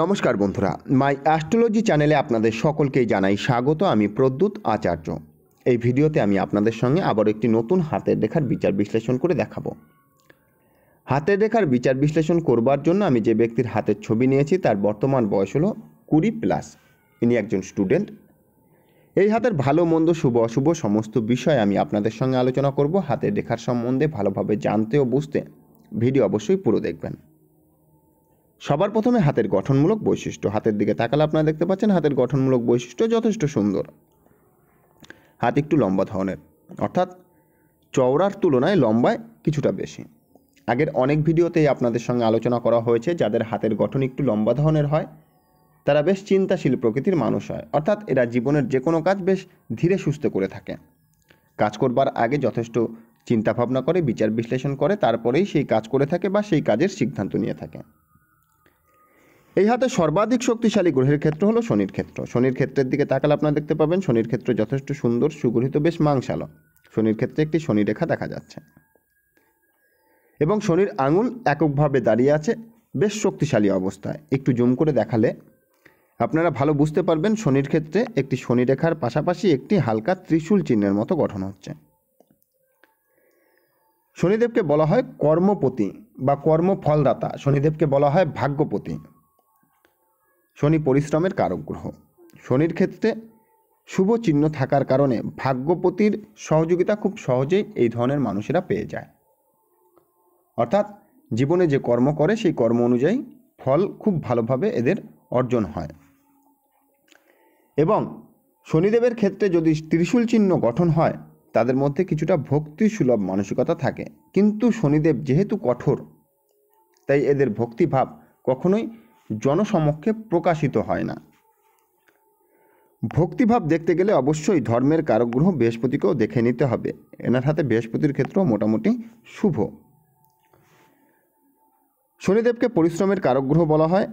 নমস্কার বন্ধুরা মাই অ্যাস্ট্রোলজি চ্যানেলে আপনাদের সকলকেই জানাই স্বাগত আমি প্রদ্যুৎ আচার্য এই ভিডিওতে আমি আপনাদের সঙ্গে আবার একটি নতুন হাতের রেখার বিচার বিশ্লেষণ করে দেখাবো হাতের রেখার বিচার বিশ্লেষণ করবার জন্য আমি যে ব্যক্তির হাতের ছবি নিয়েছি তার বর্তমান বয়স হলো কুড়ি প্লাস ইনি একজন স্টুডেন্ট এই হাতের ভালো মন্দ শুভ অশুভ সমস্ত বিষয় আমি আপনাদের সঙ্গে আলোচনা করব হাতের রেখার সম্বন্ধে ভালোভাবে জানতে ও বুঝতে ভিডিও অবশ্যই পুরো দেখবেন সবার প্রথমে হাতের গঠনমূলক বৈশিষ্ট্য হাতের দিকে তাকালে আপনারা দেখতে পাচ্ছেন হাতের গঠনমূলক বৈশিষ্ট্য যথেষ্ট সুন্দর হাত একটু লম্বা ধরনের অর্থাৎ চওড়ার তুলনায় লম্বায় কিছুটা বেশি আগের অনেক ভিডিওতেই আপনাদের সঙ্গে আলোচনা করা হয়েছে যাদের হাতের গঠন একটু লম্বা ধরনের হয় তারা বেশ চিন্তাশীল প্রকৃতির মানুষ হয় অর্থাৎ এরা জীবনের যে কোনো কাজ বেশ ধীরে সুস্থে করে থাকে কাজ করবার আগে যথেষ্ট চিন্তাভাবনা করে বিচার বিশ্লেষণ করে তারপরেই সেই কাজ করে থাকে বা সেই কাজের সিদ্ধান্ত নিয়ে থাকে এই হাতে সর্বাধিক শক্তিশালী গ্রহের ক্ষেত্র হলো শনির ক্ষেত্র শনির ক্ষেত্রের দিকে তাকালে আপনারা দেখতে পাবেন শনির ক্ষেত্র যথেষ্ট সুন্দর সুগঠিত বেশ মাংসালো শনির ক্ষেত্রে একটি শনি রেখা দেখা যাচ্ছে এবং শনির আঙুল এককভাবে দাঁড়িয়ে আছে বেশ শক্তিশালী অবস্থায় একটু জুম করে দেখালে আপনারা ভালো বুঝতে পারবেন শনির ক্ষেত্রে একটি শনি রেখার পাশাপাশি একটি হালকা ত্রিশূল চিহ্নের মতো গঠন হচ্ছে শনিদেবকে বলা হয় কর্মপতি বা কর্মফলদাতা শনিদেবকে বলা হয় ভাগ্যপতি শনি পরিশ্রমের কারক গ্রহ শনির ক্ষেত্রে শুভ চিহ্ন থাকার কারণে ভাগ্যপতির সহযোগিতা খুব সহজেই এই ধরনের মানুষেরা পেয়ে যায় অর্থাৎ জীবনে যে কর্ম করে সেই কর্ম অনুযায়ী ফল খুব ভালোভাবে এদের অর্জন হয় এবং শনিদেবের ক্ষেত্রে যদি ত্রিশূল চিহ্ন গঠন হয় তাদের মধ্যে কিছুটা ভক্তি সুলভ মানসিকতা থাকে কিন্তু শনিদেব যেহেতু কঠোর তাই এদের ভক্তিভাব কখনোই জনসমক্ষে প্রকাশিত হয় না ভক্তিভাব দেখতে গেলে অবশ্যই ধর্মের কারকগ্রহ বৃহস্পতিকেও দেখে নিতে হবে এনার হাতে বৃহস্পতির ক্ষেত্রেও মোটামুটি শুভ শনিদেবকে পরিশ্রমের কারকগ্রহ বলা হয়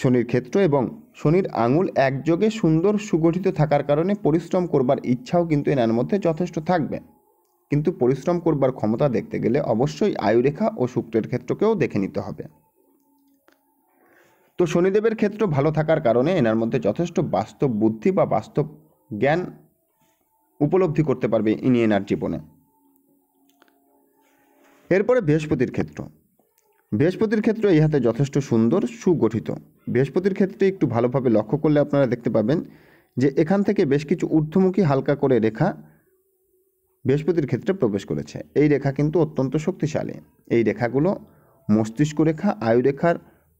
শনির ক্ষেত্র এবং শনির আঙুল একযোগে সুন্দর সুগঠিত থাকার কারণে পরিশ্রম করবার ইচ্ছাও কিন্তু এনার মধ্যে যথেষ্ট থাকবে কিন্তু পরিশ্রম করবার ক্ষমতা দেখতে গেলে অবশ্যই আয়ুরেখা ও শুক্রের ক্ষেত্রকেও দেখে নিতে হবে তো শনিদেবের ক্ষেত্র ভালো থাকার কারণে এনার মধ্যে যথেষ্ট বাস্তব বুদ্ধি বা বাস্তব জ্ঞান উপলব্ধি করতে পারবে ইনি এনার জীবনে এরপরে বৃহস্পতির ক্ষেত্র বৃহস্পতির ক্ষেত্র এই হাতে যথেষ্ট সুন্দর সুগঠিত বৃহস্পতির ক্ষেত্রে একটু ভালোভাবে লক্ষ্য করলে আপনারা দেখতে পাবেন যে এখান থেকে বেশ কিছু ঊর্ধ্বমুখী হালকা করে রেখা বৃহস্পতির ক্ষেত্রে প্রবেশ করেছে এই রেখা কিন্তু অত্যন্ত শক্তিশালী এই রেখাগুলো মস্তিষ্ক রেখা আয়ু রেখার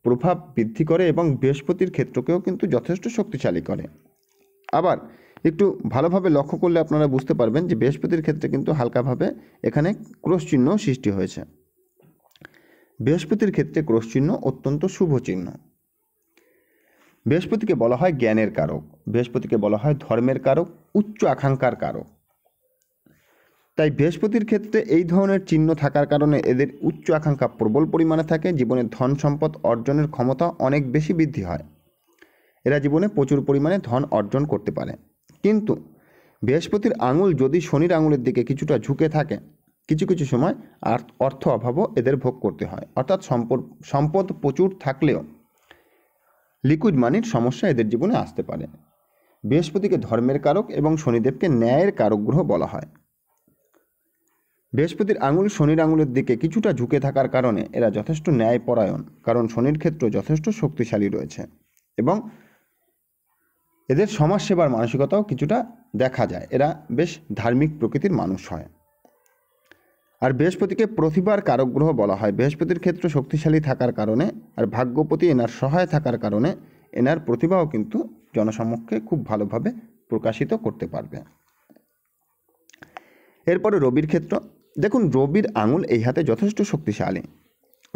প্রভাব বৃদ্ধি করে এবং বৃহস্পতির ক্ষেত্রকেও কিন্তু যথেষ্ট শক্তিশালী করে আবার একটু ভালোভাবে লক্ষ্য করলে আপনারা বুঝতে পারবেন যে বৃহস্পতির ক্ষেত্রে কিন্তু হালকাভাবে এখানে ক্রোশ চিহ্ন সৃষ্টি হয়েছে বৃহস্পতির ক্ষেত্রে ক্রোশচিহ্ন অত্যন্ত শুভ চিহ্ন বৃহস্পতিকে বলা হয় জ্ঞানের কারক বৃহস্পতিকে বলা হয় ধর্মের কারক উচ্চ আকাঙ্ক্ষার কারক তাই বৃহস্পতির ক্ষেত্রে এই ধরনের চিহ্ন থাকার কারণে এদের উচ্চ আকাঙ্ক্ষা প্রবল পরিমাণে থাকে জীবনে ধন সম্পদ অর্জনের ক্ষমতা অনেক বেশি বৃদ্ধি হয় এরা জীবনে প্রচুর পরিমাণে ধন অর্জন করতে পারে কিন্তু বৃহস্পতির আঙুল যদি শনির আঙুলের দিকে কিছুটা ঝুঁকে থাকে কিছু কিছু সময় আর অর্থ অভাবও এদের ভোগ করতে হয় অর্থাৎ সম্পদ সম্পদ প্রচুর থাকলেও লিকুইড মানির সমস্যা এদের জীবনে আসতে পারে বৃহস্পতিকে ধর্মের কারক এবং শনিদেবকে ন্যায়ের কারক গ্রহ বলা হয় বৃহস্পতির আঙুল শনির আঙুলের দিকে কিছুটা ঝুঁকে থাকার কারণে এরা যথেষ্ট ন্যায়পরায়ণ কারণ শনির ক্ষেত্র যথেষ্ট শক্তিশালী রয়েছে এবং এদের সমাজসেবার মানসিকতাও কিছুটা দেখা যায় এরা বেশ ধার্মিক প্রকৃতির মানুষ হয় আর বৃহস্পতিকে প্রতিভার কারক গ্রহ বলা হয় বৃহস্পতির ক্ষেত্র শক্তিশালী থাকার কারণে আর ভাগ্যপতি এনার সহায় থাকার কারণে এনার প্রতিভাও কিন্তু জনসমক্ষে খুব ভালোভাবে প্রকাশিত করতে পারবে এরপরে রবির ক্ষেত্র দেখুন রবির আঙুল এই হাতে যথেষ্ট শক্তিশালী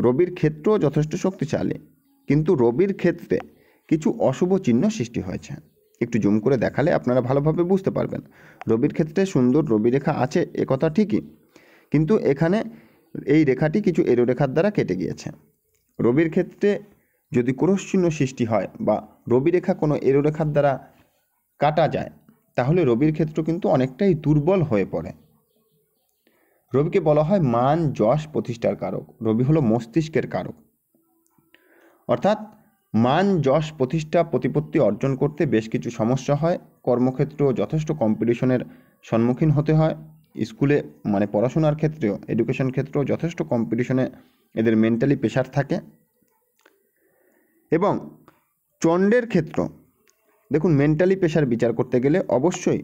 রবির ক্ষেত্রও যথেষ্ট শক্তিশালী কিন্তু রবির ক্ষেত্রে কিছু অশুভ চিহ্ন সৃষ্টি হয়েছে একটু জুম করে দেখালে আপনারা ভালোভাবে বুঝতে পারবেন রবির ক্ষেত্রে সুন্দর রবি রেখা আছে একথা ঠিকই কিন্তু এখানে এই রেখাটি কিছু এরো রেখার দ্বারা কেটে গিয়েছে রবির ক্ষেত্রে যদি ক্রোশ চিহ্ন সৃষ্টি হয় বা রবি রেখা কোনো এরো রেখার দ্বারা কাটা যায় তাহলে রবির ক্ষেত্র কিন্তু অনেকটাই দুর্বল হয়ে পড়ে রবিকে বলা হয় মান যশ প্রতিষ্ঠার কারক রবি হলো মস্তিষ্কের কারক অর্থাৎ মান যশ প্রতিষ্ঠা প্রতিপত্তি অর্জন করতে বেশ কিছু সমস্যা হয় কর্মক্ষেত্র যথেষ্ট কম্পিটিশনের সম্মুখীন হতে হয় স্কুলে মানে পড়াশোনার ক্ষেত্রেও এডুকেশন ক্ষেত্রেও যথেষ্ট কম্পিটিশনে এদের মেন্টালি প্রেশার থাকে এবং চণ্ডের ক্ষেত্র দেখুন মেন্টালি প্রেশার বিচার করতে গেলে অবশ্যই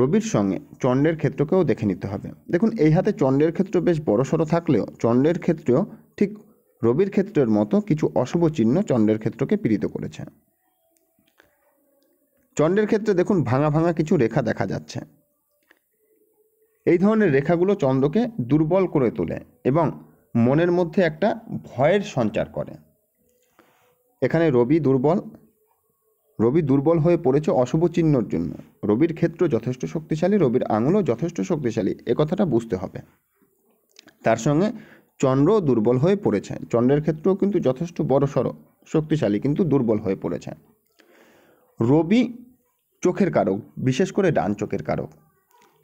রবির সঙ্গে চণ্ডের ক্ষেত্রকেও দেখে নিতে হবে দেখুন এই হাতে চণ্ডের ক্ষেত্র বেশ বড়সড় থাকলেও চণ্ডের ক্ষেত্রেও ঠিক রবির ক্ষেত্রের মতো কিছু অশুভ চিহ্ন চণ্ডের ক্ষেত্রকে পীড়িত করেছে চণ্ডের ক্ষেত্রে দেখুন ভাঙা ভাঙা কিছু রেখা দেখা যাচ্ছে এই ধরনের রেখাগুলো চন্দ্রকে দুর্বল করে তোলে এবং মনের মধ্যে একটা ভয়ের সঞ্চার করে এখানে রবি দুর্বল রবি দুর্বল হয়ে পড়েছে অশুভ চিহ্নর জন্য রবির ক্ষেত্র যথেষ্ট শক্তিশালী রবির আঙুলও যথেষ্ট শক্তিশালী এ কথাটা বুঝতে হবে তার সঙ্গে চন্দ্র দুর্বল হয়ে পড়েছে চন্দ্রের ক্ষেত্রেও কিন্তু যথেষ্ট বড় শক্তিশালী কিন্তু দুর্বল হয়ে পড়েছে রবি চোখের কারক বিশেষ করে ডান চোখের কারক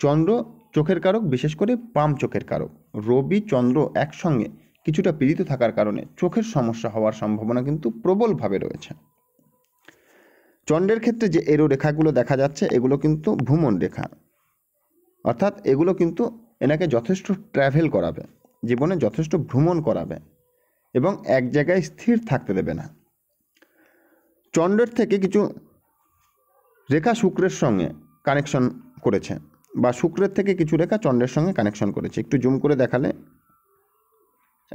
চন্দ্র চোখের কারক বিশেষ করে পাম চোখের কারক রবি চন্দ্র একসঙ্গে কিছুটা পীড়িত থাকার কারণে চোখের সমস্যা হওয়ার সম্ভাবনা কিন্তু প্রবলভাবে রয়েছে চণ্ডের ক্ষেত্রে যে এরো রেখাগুলো দেখা যাচ্ছে এগুলো কিন্তু ভ্রমণ রেখা অর্থাৎ এগুলো কিন্তু এনাকে যথেষ্ট ট্র্যাভেল করাবে জীবনে যথেষ্ট ভ্রমণ করাবে এবং এক জায়গায় স্থির থাকতে দেবে না চণ্ডের থেকে কিছু রেখা শুক্রের সঙ্গে কানেকশন করেছে বা শুক্রের থেকে কিছু রেখা চণ্ডের সঙ্গে কানেকশন করেছে একটু জুম করে দেখালে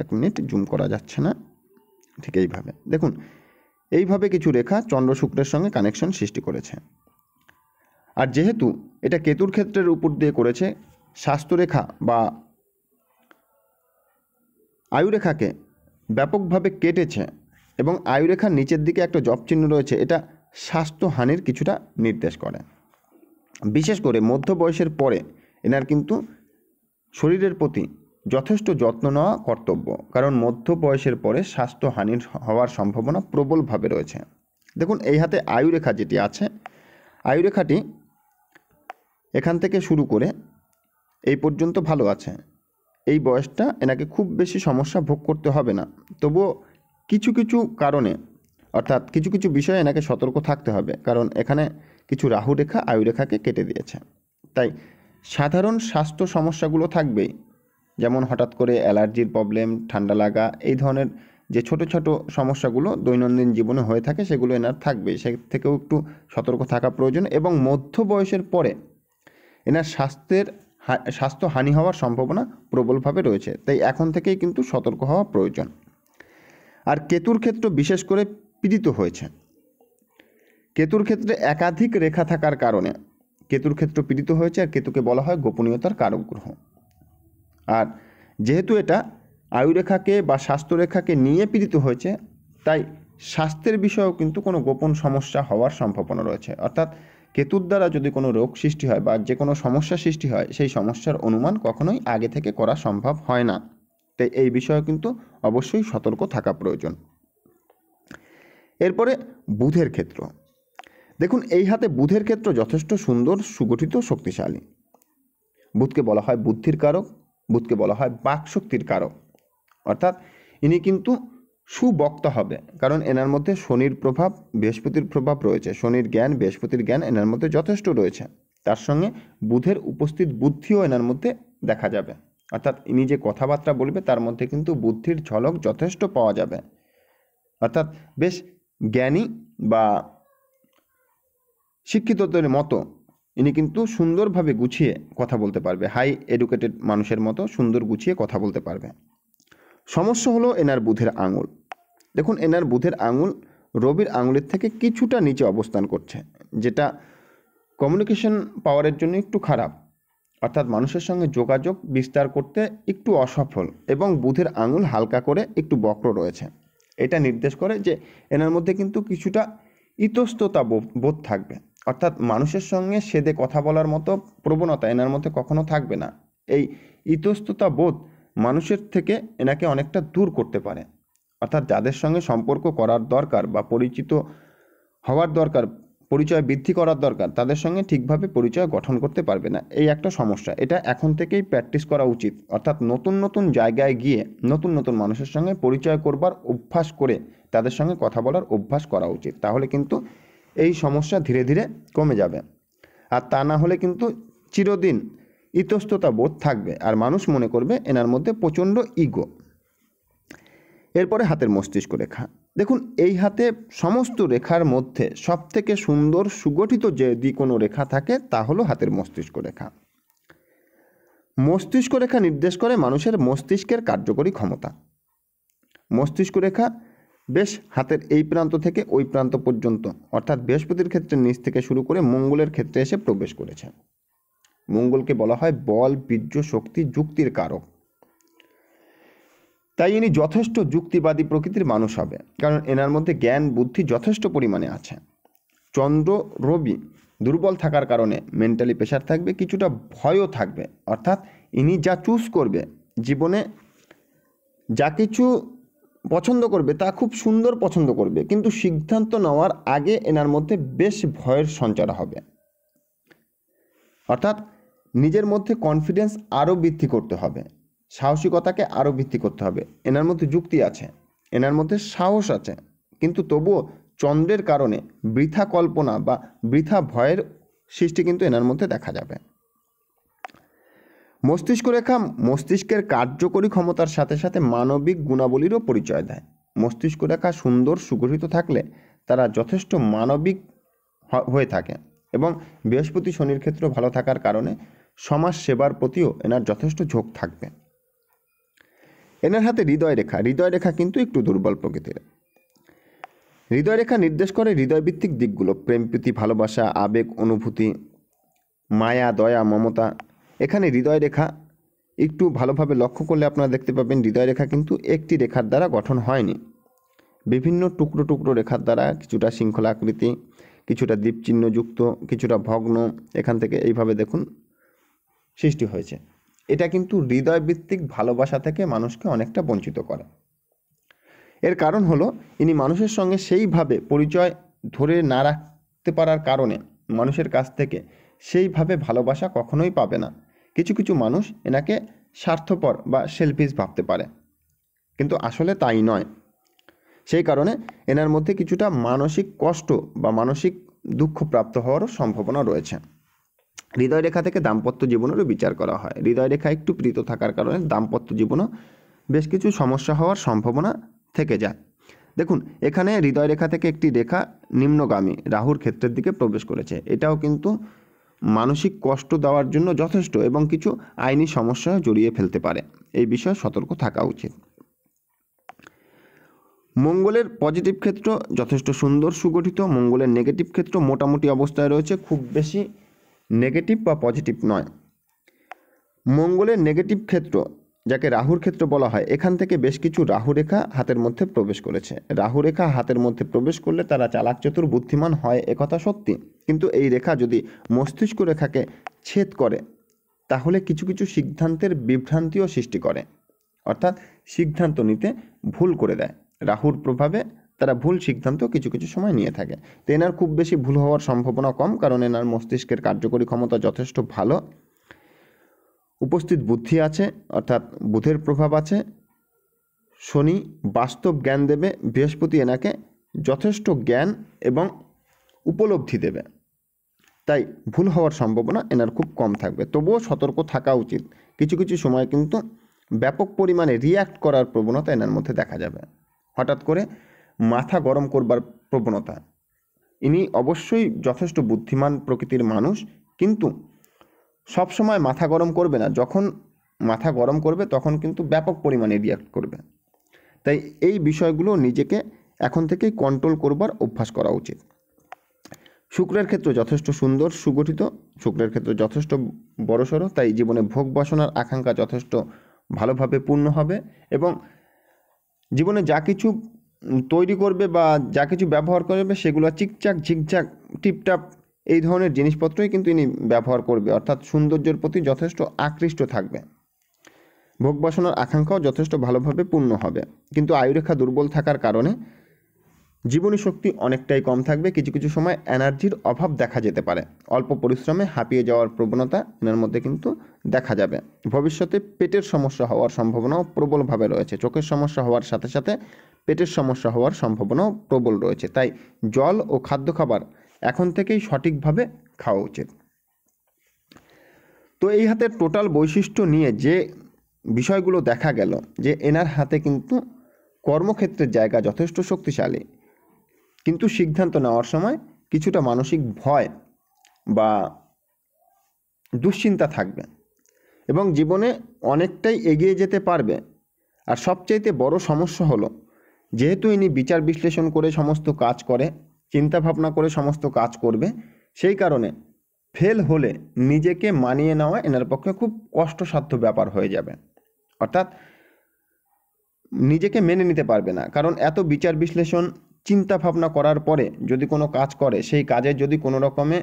এক মিনিট জুম করা যাচ্ছে না ঠিক এইভাবে দেখুন এইভাবে কিছু রেখা চন্দ্র শুক্রের সঙ্গে কানেকশন সৃষ্টি করেছে আর যেহেতু এটা কেতুর ক্ষেত্রের উপর দিয়ে করেছে স্বাস্থ্যরেখা বা আয়ুরেখাকে ব্যাপকভাবে কেটেছে এবং আয়ুরেখার নিচের দিকে একটা জব চিহ্ন রয়েছে এটা স্বাস্থ্যহানির কিছুটা নির্দেশ করে বিশেষ করে মধ্য বয়সের পরে এনার কিন্তু শরীরের প্রতি যথেষ্ট যত্ন নেওয়া কর্তব্য কারণ মধ্য বয়সের পরে স্বাস্থ্যহানির হওয়ার সম্ভাবনা প্রবলভাবে রয়েছে দেখুন এই হাতে আয়ুরেখা যেটি আছে আয়ুরেখাটি এখান থেকে শুরু করে এই পর্যন্ত ভালো আছে এই বয়সটা এনাকে খুব বেশি সমস্যা ভোগ করতে হবে না তবুও কিছু কিছু কারণে অর্থাৎ কিছু কিছু বিষয়ে এনাকে সতর্ক থাকতে হবে কারণ এখানে কিছু রাহু রাহুরেখা আয়ুরেখাকে কেটে দিয়েছে তাই সাধারণ স্বাস্থ্য সমস্যাগুলো থাকবেই যেমন হঠাৎ করে অ্যালার্জির প্রবলেম ঠান্ডা লাগা এই ধরনের যে ছোট ছোট সমস্যাগুলো দৈনন্দিন জীবনে হয়ে থাকে সেগুলো এনার থাকবে সে থেকেও একটু সতর্ক থাকা প্রয়োজন এবং মধ্য বয়সের পরে এনার স্বাস্থ্যের স্বাস্থ্য হানি হওয়ার সম্ভাবনা প্রবলভাবে রয়েছে তাই এখন থেকেই কিন্তু সতর্ক হওয়া প্রয়োজন আর কেতুর ক্ষেত্র বিশেষ করে পীড়িত হয়েছে কেতুর ক্ষেত্রে একাধিক রেখা থাকার কারণে কেতুর ক্ষেত্র পীড়িত হয়েছে আর কেতুকে বলা হয় গোপনীয়তার কারক গ্রহ আর যেহেতু এটা আয়ুরেখাকে বা স্বাস্থ্যরেখাকে নিয়ে পীড়িত হয়েছে তাই স্বাস্থ্যের বিষয়েও কিন্তু কোনো গোপন সমস্যা হওয়ার সম্ভাবনা রয়েছে অর্থাৎ কেতুর দ্বারা যদি কোনো রোগ সৃষ্টি হয় বা যে কোনো সমস্যা সৃষ্টি হয় সেই সমস্যার অনুমান কখনোই আগে থেকে করা সম্ভব হয় না তাই এই বিষয়ে কিন্তু অবশ্যই সতর্ক থাকা প্রয়োজন এরপরে বুধের ক্ষেত্র দেখুন এই হাতে বুধের ক্ষেত্র যথেষ্ট সুন্দর সুগঠিত শক্তিশালী বুধকে বলা হয় বুদ্ধির কারক বুধকে বলা হয় বাকশক্তির কারক অর্থাৎ ইনি কিন্তু সুবক্তা হবে কারণ এনার মধ্যে শনির প্রভাব বৃহস্পতির প্রভাব রয়েছে শনির জ্ঞান বৃহস্পতির জ্ঞান এনার মধ্যে যথেষ্ট রয়েছে তার সঙ্গে বুধের উপস্থিত বুদ্ধিও এনার মধ্যে দেখা যাবে অর্থাৎ ইনি যে কথাবার্তা বলবে তার মধ্যে কিন্তু বুদ্ধির ঝলক যথেষ্ট পাওয়া যাবে অর্থাৎ বেশ জ্ঞানী বা শিক্ষিতদের মতো ইনি কিন্তু সুন্দরভাবে গুছিয়ে কথা বলতে পারবে হাই এডুকেটেড মানুষের মতো সুন্দর গুছিয়ে কথা বলতে পারবে সমস্যা হলো এনার বুধের আঙুল দেখুন এনার বুধের আঙুল রবির আঙুলের থেকে কিছুটা নিচে অবস্থান করছে যেটা কমিউনিকেশন পাওয়ারের জন্য একটু খারাপ অর্থাৎ মানুষের সঙ্গে যোগাযোগ বিস্তার করতে একটু অসফল এবং বুধের আঙুল হালকা করে একটু বক্র রয়েছে এটা নির্দেশ করে যে এনার মধ্যে কিন্তু কিছুটা ইতস্ততা বোধ থাকবে অর্থাৎ মানুষের সঙ্গে সেদে কথা বলার মতো প্রবণতা এনার মধ্যে কখনো থাকবে না এই ইতস্ততা বোধ মানুষের থেকে এনাকে অনেকটা দূর করতে পারে অর্থাৎ যাদের সঙ্গে সম্পর্ক করার দরকার বা পরিচিত হওয়ার দরকার পরিচয় বৃদ্ধি করার দরকার তাদের সঙ্গে ঠিকভাবে পরিচয় গঠন করতে পারবে না এই একটা সমস্যা এটা এখন থেকেই প্র্যাকটিস করা উচিত অর্থাৎ নতুন নতুন জায়গায় গিয়ে নতুন নতুন মানুষের সঙ্গে পরিচয় করবার অভ্যাস করে তাদের সঙ্গে কথা বলার অভ্যাস করা উচিত তাহলে কিন্তু এই সমস্যা ধীরে ধীরে কমে যাবে আর তা না হলে কিন্তু চিরদিন ইতস্ততা বোধ থাকবে আর মানুষ মনে করবে এনার মধ্যে প্রচণ্ড ইগো এরপরে হাতের মস্তিষ্ক রেখা দেখুন এই হাতে সমস্ত রেখার মধ্যে সবথেকে সুন্দর সুগঠিত যদি কোনো রেখা থাকে তা হলো হাতের মস্তিষ্ক রেখা মস্তিষ্ক রেখা নির্দেশ করে মানুষের মস্তিষ্কের কার্যকরী ক্ষমতা মস্তিষ্ক রেখা বেশ হাতের এই প্রান্ত থেকে ওই প্রান্ত পর্যন্ত অর্থাৎ বৃহস্পতির ক্ষেত্রে নিচ থেকে শুরু করে মঙ্গলের ক্ষেত্রে এসে প্রবেশ করেছে মঙ্গলকে বলা হয় বল বীর্য শক্তি যুক্তির কারক তাই ইনি যথেষ্ট যুক্তিবাদী প্রকৃতির মানুষ হবে কারণ এনার মধ্যে জ্ঞান বুদ্ধি যথেষ্ট পরিমাণে আছে চন্দ্র রবি দুর্বল থাকার কারণে মেন্টালি প্রেশার থাকবে কিছুটা ভয়ও থাকবে অর্থাৎ ইনি যা চুজ করবে জীবনে যা কিছু পছন্দ করবে তা খুব সুন্দর পছন্দ করবে কিন্তু সিদ্ধান্ত নেওয়ার আগে এনার মধ্যে বেশ ভয়ের সঞ্চার হবে অর্থাৎ নিজের মধ্যে কনফিডেন্স আরও বৃদ্ধি করতে হবে সাহসিকতাকে আরও বৃদ্ধি করতে হবে এনার মধ্যে যুক্তি আছে এনার মধ্যে সাহস আছে কিন্তু তবুও চন্দ্রের কারণে বৃথা কল্পনা বা বৃথা ভয়ের সৃষ্টি কিন্তু এনার মধ্যে দেখা যাবে মস্তিষ্ক রেখা মস্তিষ্কের কার্যকরী ক্ষমতার সাথে সাথে মানবিক গুণাবলীরও পরিচয় দেয় মস্তিষ্ক রেখা সুন্দর সুগঠিত থাকলে তারা যথেষ্ট মানবিক হয়ে থাকে এবং বৃহস্পতি শনির ক্ষেত্র ভালো থাকার কারণে সমাজ সেবার প্রতিও এনার যথেষ্ট ঝোঁক থাকবে এনার হাতে হৃদয় রেখা হৃদয় রেখা কিন্তু একটু দুর্বল প্রকৃতির হৃদয় রেখা নির্দেশ করে হৃদয়ভিত্তিক দিকগুলো প্রেম প্রীতি ভালোবাসা আবেগ অনুভূতি মায়া দয়া মমতা এখানে হৃদয় রেখা একটু ভালোভাবে লক্ষ্য করলে আপনারা দেখতে পাবেন হৃদয় রেখা কিন্তু একটি রেখার দ্বারা গঠন হয়নি বিভিন্ন টুকরো টুকরো রেখার দ্বারা কিছুটা শৃঙ্খলা আকৃতি কিছুটা দ্বীপচিহ্নযুক্ত কিছুটা ভগ্ন এখান থেকে এইভাবে দেখুন সৃষ্টি হয়েছে এটা কিন্তু হৃদয়ভিত্তিক ভালোবাসা থেকে মানুষকে অনেকটা বঞ্চিত করে এর কারণ হলো ইনি মানুষের সঙ্গে সেইভাবে পরিচয় ধরে না রাখতে পারার কারণে মানুষের কাছ থেকে সেইভাবে ভালোবাসা কখনোই পাবে না কিছু কিছু মানুষ এনাকে স্বার্থপর বা সেলফিস ভাবতে পারে কিন্তু আসলে তাই নয় সেই কারণে এনার মধ্যে কিছুটা মানসিক কষ্ট বা মানসিক দুঃখ প্রাপ্ত হওয়ারও সম্ভাবনা রয়েছে হৃদয় রেখা থেকে দাম্পত্য জীবনেরও বিচার করা হয় হৃদয় রেখা একটু প্রীত থাকার কারণে দাম্পত্য জীবনও বেশ কিছু সমস্যা হওয়ার সম্ভাবনা থেকে যায় দেখুন এখানে হৃদয় রেখা থেকে একটি রেখা নিম্নগামী রাহুর ক্ষেত্রের দিকে প্রবেশ করেছে এটাও কিন্তু মানসিক কষ্ট দেওয়ার জন্য যথেষ্ট এবং কিছু আইনি সমস্যা জড়িয়ে ফেলতে পারে এই বিষয়ে সতর্ক থাকা উচিত মঙ্গলের পজিটিভ ক্ষেত্র যথেষ্ট সুন্দর সুগঠিত মঙ্গলের নেগেটিভ ক্ষেত্র মোটামুটি অবস্থায় রয়েছে খুব বেশি নেগেটিভ বা পজিটিভ নয় মঙ্গলের নেগেটিভ ক্ষেত্র যাকে রাহুর ক্ষেত্র বলা হয় এখান থেকে বেশ কিছু রাহু রেখা হাতের মধ্যে প্রবেশ করেছে রাহু রেখা হাতের মধ্যে প্রবেশ করলে তারা চালাক চতুর বুদ্ধিমান হয় একথা সত্যি কিন্তু এই রেখা যদি মস্তিষ্ক রেখাকে ছেদ করে তাহলে কিছু কিছু সিদ্ধান্তের বিভ্রান্তিও সৃষ্টি করে অর্থাৎ সিদ্ধান্ত নিতে ভুল করে দেয় রাহুর প্রভাবে তারা ভুল সিদ্ধান্ত কিছু কিছু সময় নিয়ে থাকে তো এনার খুব বেশি ভুল হওয়ার সম্ভাবনা কম কারণ এনার মস্তিষ্কের কার্যকরী ক্ষমতা যথেষ্ট ভালো উপস্থিত বুদ্ধি আছে অর্থাৎ বুধের প্রভাব আছে শনি বাস্তব জ্ঞান দেবে বৃহস্পতি এনাকে যথেষ্ট জ্ঞান এবং উপলব্ধি দেবে তাই ভুল হওয়ার সম্ভাবনা এনার খুব কম থাকবে তবুও সতর্ক থাকা উচিত কিছু কিছু সময় কিন্তু ব্যাপক পরিমাণে রিয়্যাক্ট করার প্রবণতা এনার মধ্যে দেখা যাবে হঠাৎ করে মাথা গরম করবার প্রবণতা ইনি অবশ্যই যথেষ্ট বুদ্ধিমান প্রকৃতির মানুষ কিন্তু সব সময় মাথা গরম করবে না যখন মাথা গরম করবে তখন কিন্তু ব্যাপক পরিমাণে রিয়াক্ট করবে তাই এই বিষয়গুলো নিজেকে এখন থেকেই কন্ট্রোল করবার অভ্যাস করা উচিত শুক্রের ক্ষেত্র যথেষ্ট সুন্দর সুগঠিত শুক্রের ক্ষেত্র যথেষ্ট বড়সড় তাই জীবনে ভোগ বাসনার আকাঙ্ক্ষা যথেষ্ট ভালোভাবে পূর্ণ হবে এবং জীবনে যা কিছু তৈরি করবে বা যা কিছু ব্যবহার করবে সেগুলো চিকচাক ঝিকঝাক টিপটাপ এই ধরনের জিনিসপত্রই কিন্তু ইনি ব্যবহার করবে অর্থাৎ সৌন্দর্যের প্রতি যথেষ্ট আকৃষ্ট থাকবে ভোগ বাসনার আকাঙ্ক্ষাও যথেষ্ট ভালোভাবে পূর্ণ হবে কিন্তু আয়ুরেখা দুর্বল থাকার কারণে জীবনী শক্তি অনেকটাই কম থাকবে কিছু কিছু সময় এনার্জির অভাব দেখা যেতে পারে অল্প পরিশ্রমে হাঁপিয়ে যাওয়ার প্রবণতা এনার মধ্যে কিন্তু দেখা যাবে ভবিষ্যতে পেটের সমস্যা হওয়ার সম্ভাবনাও প্রবলভাবে রয়েছে চোখের সমস্যা হওয়ার সাথে সাথে পেটের সমস্যা হওয়ার সম্ভাবনাও প্রবল রয়েছে তাই জল ও খাদ্য খাবার এখন থেকেই সঠিকভাবে খাওয়া উচিত তো এই হাতের টোটাল বৈশিষ্ট্য নিয়ে যে বিষয়গুলো দেখা গেল যে এনার হাতে কিন্তু কর্মক্ষেত্রের জায়গা যথেষ্ট শক্তিশালী কিন্তু সিদ্ধান্ত নেওয়ার সময় কিছুটা মানসিক ভয় বা দুশ্চিন্তা থাকবে এবং জীবনে অনেকটাই এগিয়ে যেতে পারবে আর সবচাইতে বড় সমস্যা হলো যেহেতু ইনি বিচার বিশ্লেষণ করে সমস্ত কাজ করে চিন্তা ভাবনা করে সমস্ত কাজ করবে সেই কারণে ফেল হলে নিজেকে মানিয়ে নেওয়া এনার পক্ষে খুব কষ্টসাধ্য ব্যাপার হয়ে যাবে অর্থাৎ নিজেকে মেনে নিতে পারবে না কারণ এত বিচার বিশ্লেষণ চিন্তা ভাবনা করার পরে যদি কোনো কাজ করে সেই কাজে যদি কোনো রকমে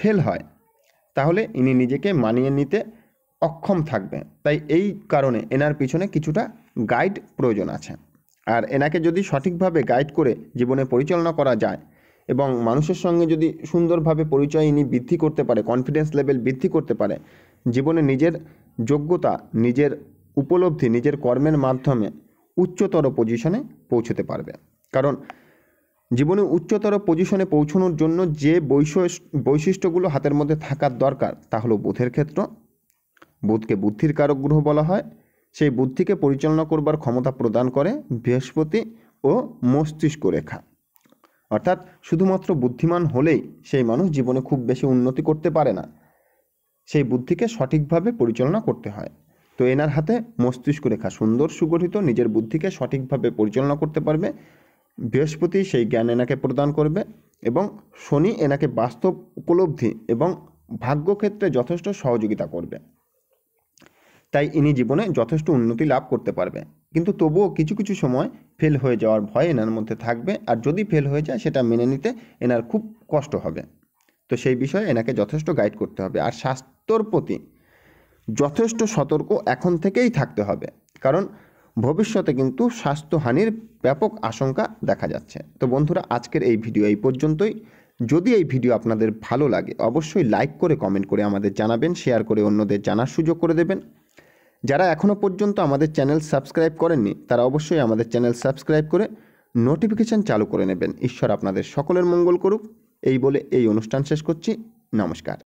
ফেল হয় তাহলে ইনি নিজেকে মানিয়ে নিতে অক্ষম থাকবে তাই এই কারণে এনার পিছনে কিছুটা গাইড প্রয়োজন আছে আর এনাকে যদি সঠিকভাবে গাইড করে জীবনে পরিচালনা করা যায় এবং মানুষের সঙ্গে যদি সুন্দরভাবে পরিচয় ইনি বৃদ্ধি করতে পারে কনফিডেন্স লেভেল বৃদ্ধি করতে পারে জীবনে নিজের যোগ্যতা নিজের উপলব্ধি নিজের কর্মের মাধ্যমে উচ্চতর পজিশনে পৌঁছতে পারবে কারণ জীবনে উচ্চতর পজিশনে পৌঁছানোর জন্য যে বৈশিষ্ট্যগুলো হাতের মধ্যে থাকার দরকার তা হলো বুধের ক্ষেত্র বুধকে বুদ্ধির কারক গ্রহ বলা হয় সেই বুদ্ধিকে পরিচালনা করবার ক্ষমতা প্রদান করে বৃহস্পতি ও মস্তিষ্ক রেখা অর্থাৎ শুধুমাত্র বুদ্ধিমান হলেই সেই মানুষ জীবনে খুব বেশি উন্নতি করতে পারে না সেই বুদ্ধিকে সঠিকভাবে পরিচালনা করতে হয় তো এনার হাতে মস্তিষ্ক রেখা সুন্দর সুগঠিত নিজের বুদ্ধিকে সঠিকভাবে পরিচালনা করতে পারবে বৃহস্পতি সেই জ্ঞান এনাকে প্রদান করবে এবং শনি এনাকে বাস্তব উপলব্ধি এবং ভাগ্যক্ষেত্রে যথেষ্ট সহযোগিতা করবে তাই ইনি জীবনে যথেষ্ট উন্নতি লাভ করতে পারবে কিন্তু তবুও কিছু কিছু সময় ফেল হয়ে যাওয়ার ভয় এনার মধ্যে থাকবে আর যদি ফেল হয়ে যায় সেটা মেনে নিতে এনার খুব কষ্ট হবে তো সেই বিষয়ে এনাকে যথেষ্ট গাইড করতে হবে আর স্বাস্থ্যর প্রতি যথেষ্ট সতর্ক এখন থেকেই থাকতে হবে কারণ ভবিষ্যতে কিন্তু স্বাস্থ্যহানির ব্যাপক আশঙ্কা দেখা যাচ্ছে তো বন্ধুরা আজকের এই ভিডিও এই পর্যন্তই যদি এই ভিডিও আপনাদের ভালো লাগে অবশ্যই লাইক করে কমেন্ট করে আমাদের জানাবেন শেয়ার করে অন্যদের জানার সুযোগ করে দেবেন যারা এখনও পর্যন্ত আমাদের চ্যানেল সাবস্ক্রাইব করেননি তারা অবশ্যই আমাদের চ্যানেল সাবস্ক্রাইব করে নোটিফিকেশান চালু করে নেবেন ঈশ্বর আপনাদের সকলের মঙ্গল করুক এই বলে এই অনুষ্ঠান শেষ করছি নমস্কার